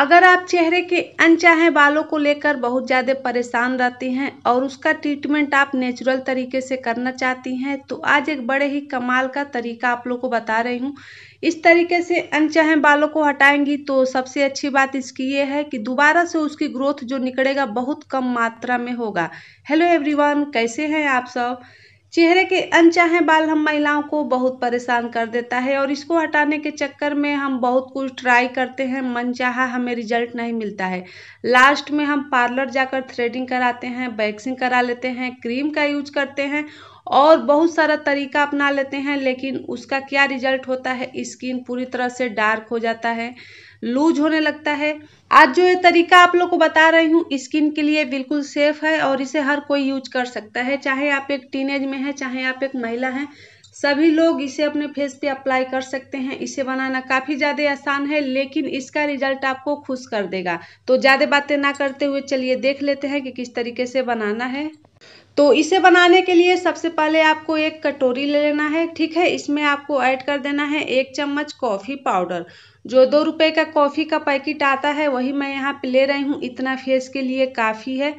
अगर आप चेहरे के अनचाहे बालों को लेकर बहुत ज़्यादा परेशान रहती हैं और उसका ट्रीटमेंट आप नेचुरल तरीके से करना चाहती हैं तो आज एक बड़े ही कमाल का तरीका आप लोग को बता रही हूँ इस तरीके से अनचाहे बालों को हटाएंगी तो सबसे अच्छी बात इसकी ये है कि दोबारा से उसकी ग्रोथ जो निकलेगा बहुत कम मात्रा में होगा हेलो एवरीवन कैसे हैं आप सब चेहरे के अनचाहे बाल हम महिलाओं को बहुत परेशान कर देता है और इसको हटाने के चक्कर में हम बहुत कुछ ट्राई करते हैं मन चाह हमें रिजल्ट नहीं मिलता है लास्ट में हम पार्लर जाकर थ्रेडिंग कराते हैं वैक्सिंग करा लेते हैं क्रीम का यूज करते हैं और बहुत सारा तरीका अपना लेते हैं लेकिन उसका क्या रिजल्ट होता है स्किन पूरी तरह से डार्क हो जाता है लूज होने लगता है आज जो ये तरीका आप लोग को बता रही हूँ स्किन के लिए बिल्कुल सेफ है और इसे हर कोई यूज कर सकता है चाहे आप एक टीनेज में हैं चाहे आप एक महिला हैं सभी लोग इसे अपने फेस पे अप्लाई कर सकते हैं इसे बनाना काफ़ी ज़्यादा आसान है लेकिन इसका रिजल्ट आपको खुश कर देगा तो ज़्यादा बातें ना करते हुए चलिए देख लेते हैं कि किस तरीके से बनाना है तो इसे बनाने के लिए सबसे पहले आपको एक कटोरी ले लेना है ठीक है इसमें आपको ऐड कर देना है एक चम्मच कॉफ़ी पाउडर जो दो रुपए का कॉफ़ी का पैकेट आता है वही मैं यहाँ पे ले रही हूँ इतना फेस के लिए काफ़ी है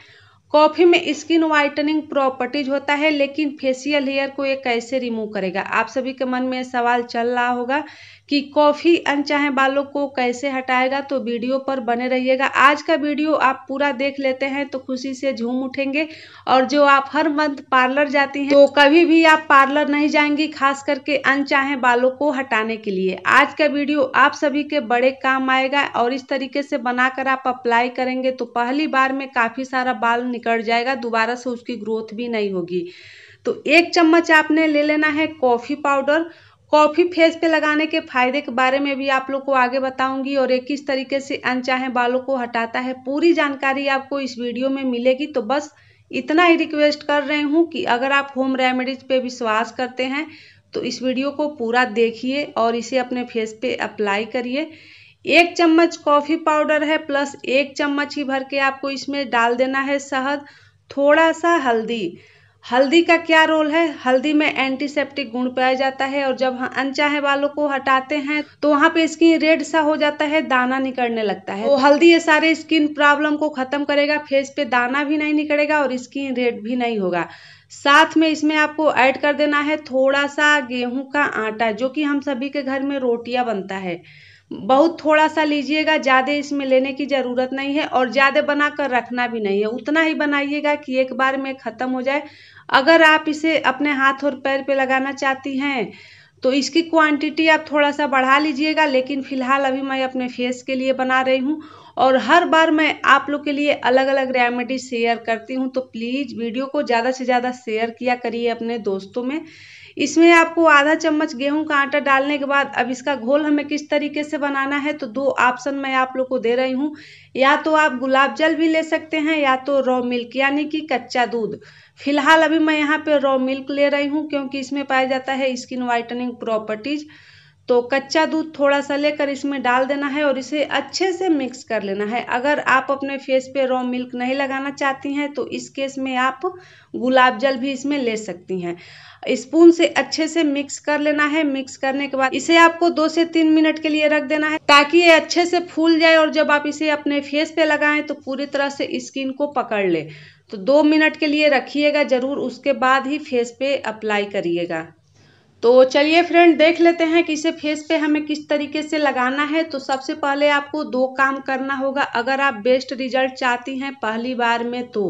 कॉफ़ी में स्किन वाइटनिंग प्रॉपर्टीज होता है लेकिन फेशियल हेयर को ये कैसे रिमूव करेगा आप सभी के मन में सवाल चल रहा होगा कि कॉफ़ी अनचाहे बालों को कैसे हटाएगा तो वीडियो पर बने रहिएगा आज का वीडियो आप पूरा देख लेते हैं तो खुशी से झूम उठेंगे और जो आप हर मंथ पार्लर जाती हैं तो कभी भी आप पार्लर नहीं जाएंगी खास करके अनचाहे बालों को हटाने के लिए आज का वीडियो आप सभी के बड़े काम आएगा और इस तरीके से बनाकर आप अप्लाई करेंगे तो पहली बार में काफ़ी सारा बाल निकल जाएगा दोबारा से उसकी ग्रोथ भी नहीं होगी तो एक चम्मच आपने ले लेना है कॉफ़ी पाउडर कॉफ़ी फेस पे लगाने के फायदे के बारे में भी आप लोग को आगे बताऊंगी और एक किस तरीके से अनचाहे बालों को हटाता है पूरी जानकारी आपको इस वीडियो में मिलेगी तो बस इतना ही रिक्वेस्ट कर रही हूँ कि अगर आप होम रेमेडीज पे विश्वास करते हैं तो इस वीडियो को पूरा देखिए और इसे अपने फेस पे अप्लाई करिए एक चम्मच कॉफ़ी पाउडर है प्लस एक चम्मच ही भर के आपको इसमें डाल देना है शहद थोड़ा सा हल्दी हल्दी का क्या रोल है हल्दी में एंटीसेप्टिक गुण पाया जाता है और जब अनचाहे बालों को हटाते हैं तो वहाँ पे स्किन रेड सा हो जाता है दाना निकलने लगता है तो हल्दी ये सारे स्किन प्रॉब्लम को खत्म करेगा फेस पे दाना भी नहीं निकलेगा और स्किन रेड भी नहीं होगा साथ में इसमें आपको ऐड कर देना है थोड़ा सा गेहूं का आटा जो कि हम सभी के घर में रोटियाँ बनता है बहुत थोड़ा सा लीजिएगा ज़्यादा इसमें लेने की ज़रूरत नहीं है और ज़्यादा बना कर रखना भी नहीं है उतना ही बनाइएगा कि एक बार में ख़त्म हो जाए अगर आप इसे अपने हाथ और पैर पे लगाना चाहती हैं तो इसकी क्वांटिटी आप थोड़ा सा बढ़ा लीजिएगा लेकिन फ़िलहाल अभी मैं अपने फेस के लिए बना रही हूँ और हर बार मैं आप लोग के लिए अलग अलग रेमेडी शेयर करती हूँ तो प्लीज़ वीडियो को ज़्यादा से ज़्यादा शेयर किया करिए अपने दोस्तों में इसमें आपको आधा चम्मच गेहूं का आटा डालने के बाद अब इसका घोल हमें किस तरीके से बनाना है तो दो ऑप्शन मैं आप लोग को दे रही हूँ या तो आप गुलाब जल भी ले सकते हैं या तो रॉ मिल्क यानी कि कच्चा दूध फिलहाल अभी मैं यहाँ पे रॉ मिल्क ले रही हूँ क्योंकि इसमें पाया जाता है स्किन वाइटनिंग प्रॉपर्टीज़ तो कच्चा दूध थोड़ा सा लेकर इसमें डाल देना है और इसे अच्छे से मिक्स कर लेना है अगर आप अपने फेस पे रॉ मिल्क नहीं लगाना चाहती हैं तो इस केस में आप गुलाब जल भी इसमें ले सकती हैं स्पून से अच्छे से मिक्स कर लेना है मिक्स करने के बाद इसे आपको दो से तीन मिनट के लिए रख देना है ताकि ये अच्छे से फूल जाए और जब आप इसे अपने फेस पे लगाएं तो पूरी तरह से स्किन को पकड़ ले तो दो मिनट के लिए रखिएगा ज़रूर उसके बाद ही फेस पे अप्लाई करिएगा तो चलिए फ्रेंड देख लेते हैं कि इसे फेस पे हमें किस तरीके से लगाना है तो सबसे पहले आपको दो काम करना होगा अगर आप बेस्ट रिजल्ट चाहती हैं पहली बार में तो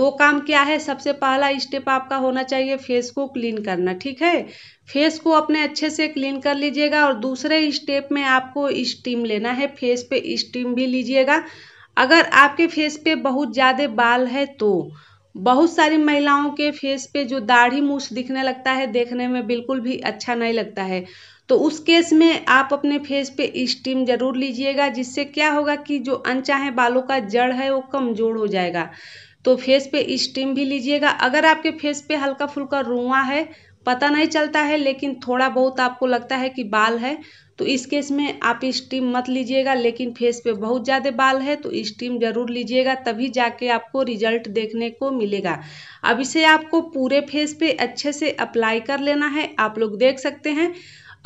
दो काम क्या है सबसे पहला स्टेप आपका होना चाहिए फेस को क्लीन करना ठीक है फेस को अपने अच्छे से क्लीन कर लीजिएगा और दूसरे स्टेप में आपको स्टीम लेना है फेस पे स्टीम भी लीजिएगा अगर आपके फेस पे बहुत ज़्यादा बाल है तो बहुत सारी महिलाओं के फेस पे जो दाढ़ी मूछ दिखने लगता है देखने में बिल्कुल भी अच्छा नहीं लगता है तो उस केस में आप अपने फेस पे स्टीम ज़रूर लीजिएगा जिससे क्या होगा कि जो अनचाहे बालों का जड़ है वो कमज़ोर हो जाएगा तो फेस पे स्टीम भी लीजिएगा अगर आपके फेस पे हल्का फुल्का रुआ है पता नहीं चलता है लेकिन थोड़ा बहुत आपको लगता है कि बाल है तो इस केस में आप स्टीम मत लीजिएगा लेकिन फेस पे बहुत ज़्यादा बाल है तो स्टीम ज़रूर लीजिएगा तभी जाके आपको रिजल्ट देखने को मिलेगा अब इसे आपको पूरे फेस पे अच्छे से अप्लाई कर लेना है आप लोग देख सकते हैं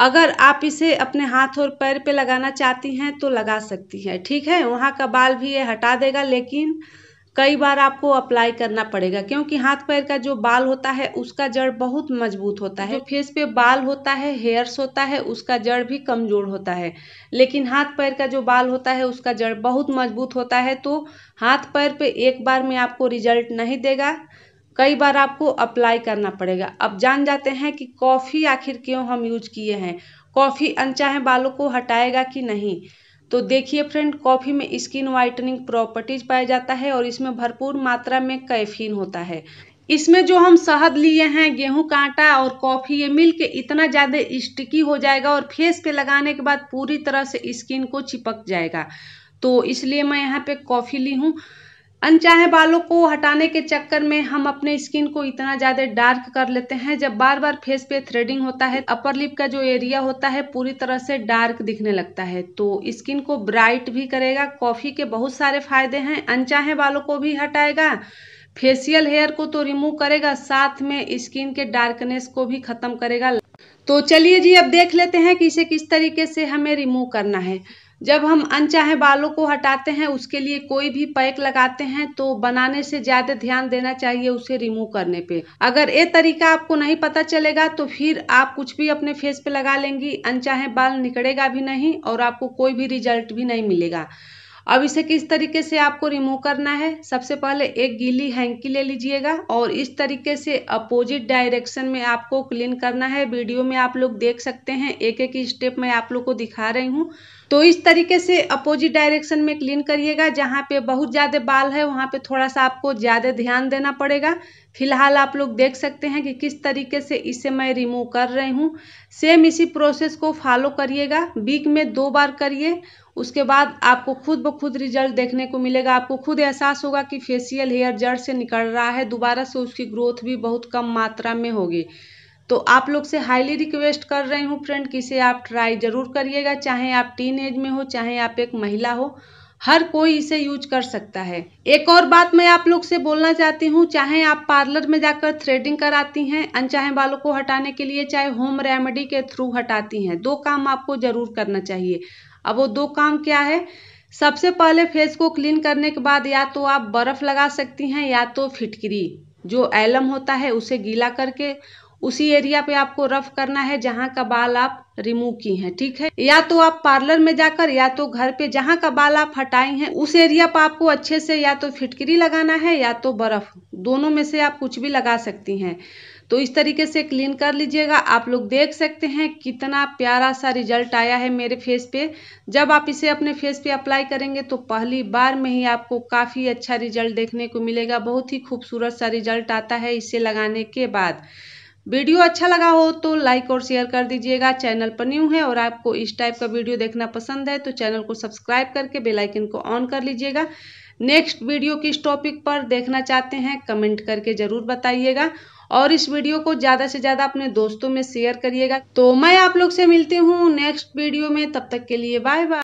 अगर आप इसे अपने हाथ और पैर पे लगाना चाहती हैं तो लगा सकती हैं ठीक है वहाँ का बाल भी ये हटा देगा लेकिन कई बार आपको अप्लाई करना पड़ेगा क्योंकि हाथ पैर का जो बाल होता है उसका जड़ बहुत मजबूत होता है तो फेस पे बाल होता है हेयर्स होता है उसका जड़ भी कमज़ोर होता है लेकिन हाथ पैर का जो बाल होता है उसका जड़ बहुत मजबूत होता है तो हाथ पैर पे एक बार में आपको रिजल्ट नहीं देगा कई बार आपको अप्लाई करना पड़ेगा अब जान जाते हैं कि कॉफ़ी आखिर क्यों हम यूज किए हैं कॉफ़ी अनचाहे बालों को हटाएगा कि नहीं तो देखिए फ्रेंड कॉफ़ी में स्किन वाइटनिंग प्रॉपर्टीज पाया जाता है और इसमें भरपूर मात्रा में कैफीन होता है इसमें जो हम शहद लिए हैं गेहूं का आटा और कॉफ़ी ये मिल के इतना ज़्यादा स्टिकी हो जाएगा और फेस पे लगाने के बाद पूरी तरह से स्किन को चिपक जाएगा तो इसलिए मैं यहाँ पे कॉफ़ी ली हूँ अनचाहे बालों को हटाने के चक्कर में हम अपने स्किन को इतना ज़्यादा डार्क कर लेते हैं जब बार बार फेस पे थ्रेडिंग होता है अपर लिप का जो एरिया होता है पूरी तरह से डार्क दिखने लगता है तो स्किन को ब्राइट भी करेगा कॉफ़ी के बहुत सारे फायदे हैं अनचाहे बालों को भी हटाएगा फेसियल हेयर को तो रिमूव करेगा साथ में स्किन के डार्कनेस को भी ख़त्म करेगा तो चलिए जी अब देख लेते हैं कि इसे किस तरीके से हमें रिमूव करना है जब हम अनचाहे बालों को हटाते हैं उसके लिए कोई भी पैक लगाते हैं तो बनाने से ज़्यादा ध्यान देना चाहिए उसे रिमूव करने पे अगर ये तरीका आपको नहीं पता चलेगा तो फिर आप कुछ भी अपने फेस पे लगा लेंगी अनचाहे बाल निकलेगा भी नहीं और आपको कोई भी रिजल्ट भी नहीं मिलेगा अब इसे किस तरीके से आपको रिमूव करना है सबसे पहले एक गीली हैंकी ले लीजिएगा और इस तरीके से अपोजिट डायरेक्शन में आपको क्लीन करना है वीडियो में आप लोग देख सकते हैं एक एक स्टेप मैं आप लोग को दिखा रही हूँ तो इस तरीके से अपोजिट डायरेक्शन में क्लीन करिएगा जहाँ पे बहुत ज़्यादा बाल है वहाँ पे थोड़ा सा आपको ज़्यादा ध्यान देना पड़ेगा फिलहाल आप लोग देख सकते हैं कि किस तरीके से इसे मैं रिमूव कर रही हूँ सेम इसी प्रोसेस को फॉलो करिएगा वीक में दो बार करिए उसके बाद आपको खुद ब खुद रिजल्ट देखने को मिलेगा आपको खुद एहसास होगा कि फेसियल हेयर जड़ से निकल रहा है दोबारा से उसकी ग्रोथ भी बहुत कम मात्रा में होगी तो आप लोग से हाईली रिक्वेस्ट कर रही हूँ फ्रेंड कि इसे आप ट्राई ज़रूर करिएगा चाहे आप टीन एज में हो चाहे आप एक महिला हो हर कोई इसे यूज कर सकता है एक और बात मैं आप लोग से बोलना चाहती हूँ चाहे आप पार्लर में जाकर थ्रेडिंग कराती हैं अनचाहे बालों को हटाने के लिए चाहे होम रेमेडी के थ्रू हटाती हैं दो काम आपको जरूर करना चाहिए अब वो दो काम क्या है सबसे पहले फेस को क्लीन करने के बाद या तो आप बर्फ़ लगा सकती हैं या तो फिटकरी जो एलम होता है उसे गीला करके उसी एरिया पे आपको रफ करना है जहाँ का बाल आप रिमूव की हैं ठीक है या तो आप पार्लर में जाकर या तो घर पे जहाँ का बाल आप हटाई हैं उस एरिया पर आपको अच्छे से या तो फिटकरी लगाना है या तो बर्फ दोनों में से आप कुछ भी लगा सकती हैं तो इस तरीके से क्लीन कर लीजिएगा आप लोग देख सकते हैं कितना प्यारा सा रिजल्ट आया है मेरे फेस पे जब आप इसे अपने फेस पे अप्लाई करेंगे तो पहली बार में ही आपको काफ़ी अच्छा रिजल्ट देखने को मिलेगा बहुत ही खूबसूरत सा रिजल्ट आता है इसे लगाने के बाद वीडियो अच्छा लगा हो तो लाइक और शेयर कर दीजिएगा चैनल पर न्यू है और आपको इस टाइप का वीडियो देखना पसंद है तो चैनल को सब्सक्राइब करके बेल आइकन को ऑन कर लीजिएगा नेक्स्ट वीडियो किस टॉपिक पर देखना चाहते हैं कमेंट करके ज़रूर बताइएगा और इस वीडियो को ज़्यादा से ज़्यादा अपने दोस्तों में शेयर करिएगा तो मैं आप लोग से मिलती हूँ नेक्स्ट वीडियो में तब तक के लिए बाय बाय